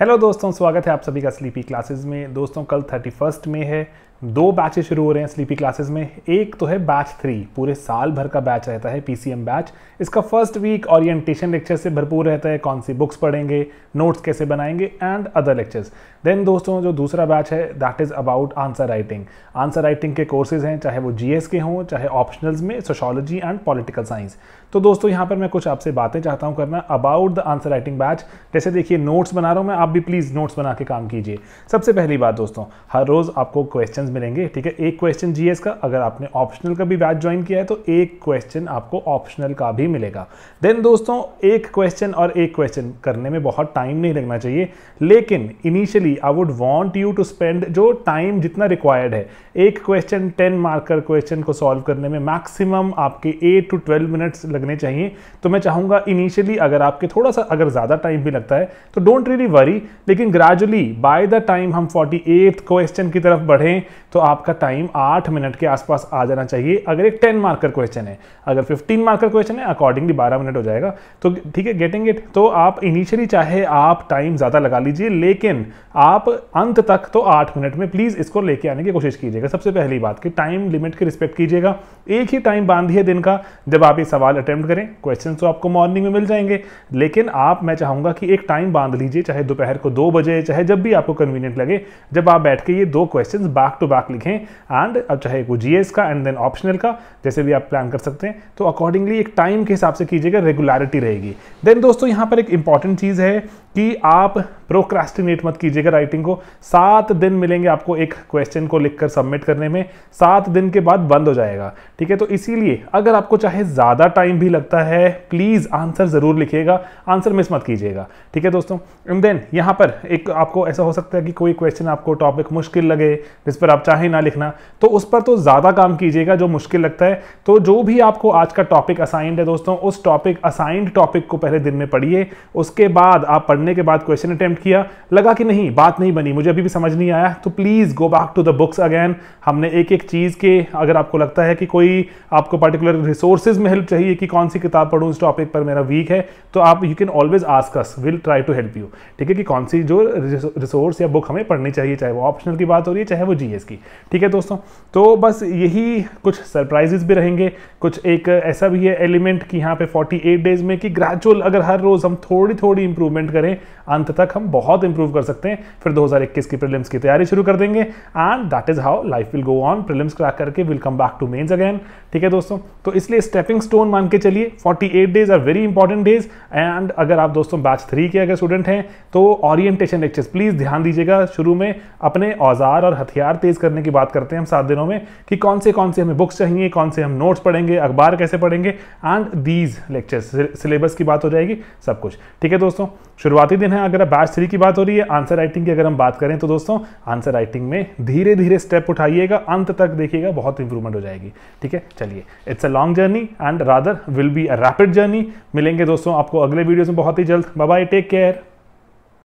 hello दोस्तों स्वागत है आप सभी का स्लीपी क्लासेस में दोस्तों कल थर्टी फर्स्ट में है दो बैचे शुरू हो रहे हैं स्लीपी क्लासेस में एक तो है बैच थ्री पूरे साल भर का बैच रहता है पीसीएम बैच इसका फर्स्ट वीक ओरिएंटेशन लेक्चर से भरपूर रहता है कौन सी बुक्स पढ़ेंगे नोट्स कैसे बनाएंगे एंड अदर लेक्चर्स देन दोस्तों जो दूसरा बैच है that is about answer writing answer writing के कोर्सेज हैं चाहे वो जीएस के हों चाहे ऑप्शनल्स में सोशोलॉजी एंड पॉलिटिकल साइंस तो दोस्तों यहाँ पर मैं कुछ आपसे बातें चाहता हूँ करना about the answer writing batch जैसे देखिए नोट्स बना रहा हूँ मैं आप भी प्लीज़ नोट्स बना के काम कीजिए सबसे पहली बात दोस्तों हर रोज़ आपको क्वेश्चन क्वेश्चंस मिलेंगे ठीक है एक क्वेश्चन जीएस का अगर आपने ऑप्शनल का भी बैच ज्वाइन किया है तो एक क्वेश्चन आपको ऑप्शनल का भी मिलेगा देन दोस्तों एक क्वेश्चन और एक क्वेश्चन करने में बहुत टाइम नहीं लगना चाहिए लेकिन initially I would want you to spend जो टाइम जितना रिक्वायर्ड है एक क्वेश्चन टेन मार्कर क्वेश्चन को सॉल्व करने में मैक्सिमम आपके एट टू ट्वेल्व मिनट्स लगने चाहिए तो मैं चाहूँगा इनिशियली अगर आपके थोड़ा सा अगर ज़्यादा टाइम भी लगता है तो डोंट रियली वरी लेकिन ग्रेजुअली बाय द टाइम हम फोर्टी क्वेश्चन की तरफ बढ़ें तो आपका टाइम आठ मिनट के आसपास आ जाना चाहिए अगर एक टेन मार्कर क्वेश्चन है अगर फिफ्टीन मार्कर क्वेश्चन है अकॉर्डिंगली बारह मिनट हो जाएगा तो ठीक है गेटिंग इट तो आप इनिशियली चाहे आप टाइम ज़्यादा लगा लीजिए लेकिन आप अंत तक तो आठ मिनट में प्लीज़ इसको लेके आने की कोशिश कीजिएगा सबसे पहली बात कि टाइम लिमिट की रिस्पेक्ट कीजिएगा एक ही टाइम बांधिए दिन का जब आप ये सवाल अटैम्प्ट करें क्वेश्चन तो आपको मॉर्निंग में मिल जाएंगे लेकिन आप मैं चाहूँगा कि एक टाइम बांध लीजिए चाहे दोपहर को दो बजे चाहे जब भी आपको कन्वीनियंट लगे जब आप बैठ के ये दो क्वेश्चन बैक टू बैक लिखें एंड अब चाहे वो जी का एंड देन ऑप्शनल का जैसे भी आप प्लान कर सकते हैं तो अकॉर्डिंगली एक टाइम के हिसाब से कीजिएगा रेगुलरिटी रहेगी देन दोस्तों यहाँ पर एक इंपॉर्टेंट चीज़ है कि आप प्रोक्रास्टिनेट मत कीजिएगा राइटिंग को सात दिन मिलेंगे आपको एक क्वेश्चन को लिखकर सबमिट करने में सात दिन के बाद बंद हो जाएगा ठीक है तो इसीलिए अगर आपको चाहे ज़्यादा टाइम भी लगता है प्लीज़ आंसर ज़रूर लिखिएगा आंसर मिस मत कीजिएगा ठीक है दोस्तों एंड देन यहां पर एक आपको ऐसा हो सकता है कि कोई क्वेश्चन आपको टॉपिक मुश्किल लगे जिस पर आप चाहे ना लिखना तो उस पर तो ज़्यादा काम कीजिएगा जो मुश्किल लगता है तो जो भी आपको आज का टॉपिक असाइंड है दोस्तों उस टॉपिक असाइंड टॉपिक को पहले दिन में पढ़िए उसके बाद आप पढ़ने के बाद क्वेश्चन अटेम्प्ट अटेम्प्ट किया लगा कि नहीं बात नहीं बनी मुझे अभी भी समझ नहीं आया तो please go back to the books again हमने एक एक चीज़ के अगर आपको लगता है कि कोई आपको पर्टिकुलर रिसोर्सेज में हेल्प चाहिए कि कौन सी किताब पढ़ूँ इस टॉपिक पर मेरा वीक है तो आप you can always ask us will try to help you ठीक है कि कौन सी जो रिसोर्स या बुक हमें पढ़नी चाहिए चाहे वो ऑप्शनल की बात हो रही है चाहे वो जीएस की ठीक है दोस्तों तो बस यही कुछ सरप्राइजेस भी रहेंगे कुछ एक ऐसा भी है एलिमेंट कि यहाँ पे 48 डेज में कि ग्रेजुअल अगर हर रोज़ हम थोड़ी थोड़ी इंप्रूवमेंट करें अंत तक हम बहुत इंप्रूव कर सकते हैं फिर 2021 की प्रीलिम्स की तैयारी शुरू कर देंगे and that is how life will go on prelims crack करके will come back to mains again ठीक है दोस्तों तो इसलिए स्टेपिंग स्टोन मान के चलिए 48 days are very important days and अगर आप दोस्तों बैच थ्री के अगर स्टूडेंट हैं तो ऑरिएंटेशन लेक्चर्स प्लीज़ ध्यान दीजिएगा शुरू में अपने औजार और हथियार तेज़ करने की बात करते हैं हम सात दिनों में कि कौन से कौन से हमें बुक्स चाहिए कौन से हम नोट्स पढ़ेंगे अखबार कैसे पढ़ेंगे एंड दीज लेक्चर्स सिलेबस की बात हो जाएगी सब कुछ ठीक है दोस्तों शुरुआती दिन है अगर आप बैच थ्री की बात हो रही है आंसर राइटिंग की अगर हम बात करें तो दोस्तों आंसर राइटिंग में धीरे धीरे स्टेप उठाइएगा अंत तक देखिएगा बहुत इंप्रूवमेंट हो जाएगी ठीक है चलिए it's a long journey and rather will be a rapid journey मिलेंगे दोस्तों आपको अगले वीडियोज में बहुत ही जल्द बाय टेक केयर